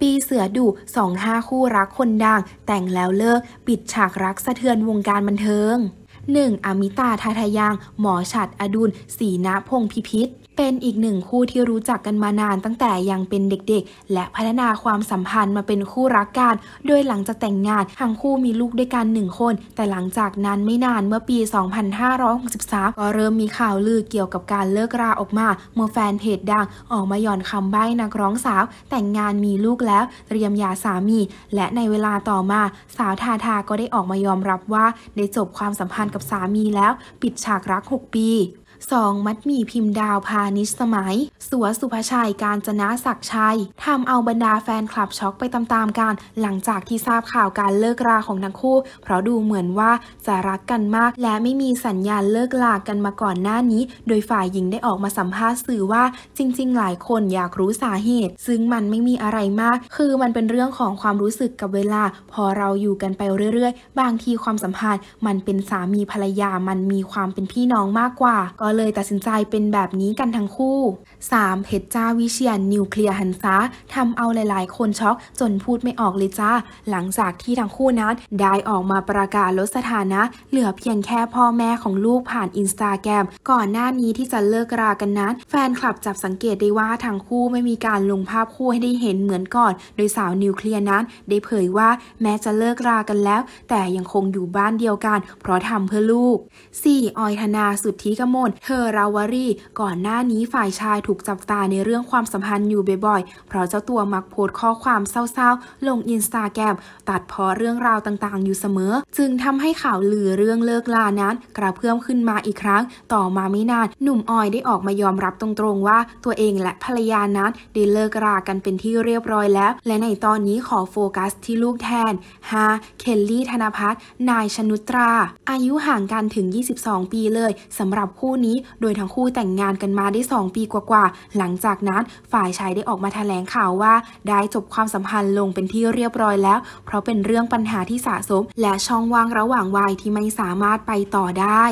ปีเสือดุสองห้าคู่รักคนดังแต่งแล้วเลิกปิดฉากรักสะเทือนวงการบันเทิง 1. อมิตาทาทายังหมอฉัด อดุลศีนะพงพิพิธเป็นอีกหนึ่งคู่ที่รู้จักกันมานานตั้งแต่ยังเป็นเด็กๆ และพัฒนาความสัมพันธ์มาเป็นคู่รักกันโดยหลังจากแต่งงานทั้งคู่มีลูกด้วยกันหนึ่งคน แต่หลังจากนั้นไม่นานเมื่อปี 2563 ก็เริ่มมีข่าวลือเกี่ยวกับการเลิกราออกมา เมื่อแฟนเพจดังออกมาย่อนคำใบ้นักร้องสาว แต่งงานมีลูกแล้วเตรียมยาสามี และในเวลาต่อมา สาวทาทาก็ได้ออกมายอมรับว่าได้จบความสัมพันธ์กับับสามีแล้วปิดฉากรัก 6 ปี 2. มัดหมี่พิมพ์ดาวพาณิชสมัย สัวสุภชัยการจนะศักชัยทำเอาบรรดาแฟนคลับช็อกไปตามๆกันหลังจากที่ทราบข่าวการเลิกราของทั้งคู่ เพราะดูเหมือนว่าจะรักกันมาก และไม่มีสัญญาณเลิกลากันมาก่อนหน้านี้ โดยฝ่ายหญิงได้ออกมาสัมภาษณ์สื่อว่า จริงๆ หลายคนอยากรู้สาเหตุ ซึ่งมันไม่มีอะไรมากคือมันเป็นเรื่องของความรู้สึกกับเวลา พอเราอยู่กันไปเรื่อยๆบางทีความสัมพันธ์ มันเป็นสามีภรรยามันมีความเป็นพี่น้องมากกว่าก็เลยตัดสินใจเป็นแบบนี้กันทั้งคู่ 3. เพชรจ้าวิเชียนนิวเคลียร์หันซาทำเอาหลายๆคนช็อกจนพูดไม่ออกเลยจ้า หลังจากที่ทั้งคู่นั้น ได้ออกมาประกาศลดสถานะ เหลือเพียงแค่พ่อแม่ของลูกผ่านอินสตาแกรมก่อนหน้านี้ที่จะเลิกรากันนั้น แฟนคลับจับสังเกตได้ว่า ทั้งคู่ไม่มีการลงภาพคู่ให้ได้เห็นเหมือนก่อน โดยสาวนิวเคลียร์นั้น ได้เผยว่าแม้จะเลิกรา กันแล้ว แต่ยังคงอยู่บ้านเดียวกัน เพราะทำเพื่อลูก 4. ออยธนาสุดทธิกมลเธอราวารีก่อนหน้านี้ฝ่ายชายถูก จับตา ในเรื่องความสัมพันธ์อยู่บ่อยๆ เพราะเจ้าตัว มักโพสข้อความเศร้าๆ ลงอินสตาแกรมตัดพอเรื่องราวต่างๆ อยู่เสมอจึงทำให้ข่าวลือเรื่องเลิกลานั้น กระเพื่อมขึ้นมาอีกครั้ง ต่อมาไม่นาน หนุ่มออยได้ออกมายอมรับตรงๆว่า ตัวเองและภรรยานั้นได้เลิกรากันเป็นที่เรียบร้อยแล้ว และในตอนนี้ขอโฟกัสที่ลูกแทนฮาเคลลี่ธนพัฒนายชนุตรา อายุห่างกันถึง 22 ปีเลยสำหรับคู่นี้ี้โดยทั้งคู่แต่งงานกันมาได้ 2 ปีกว่า ๆ หลังจากนั้นฝ่ายชายได้ออกมาแถลงข่าวว่าได้จบความสัมพันธ์ลงเป็นที่เรียบร้อยแล้ว เพราะเป็นเรื่องปัญหาที่สะสมและช่องว่างระหว่างวัยที่ไม่สามารถไปต่อได้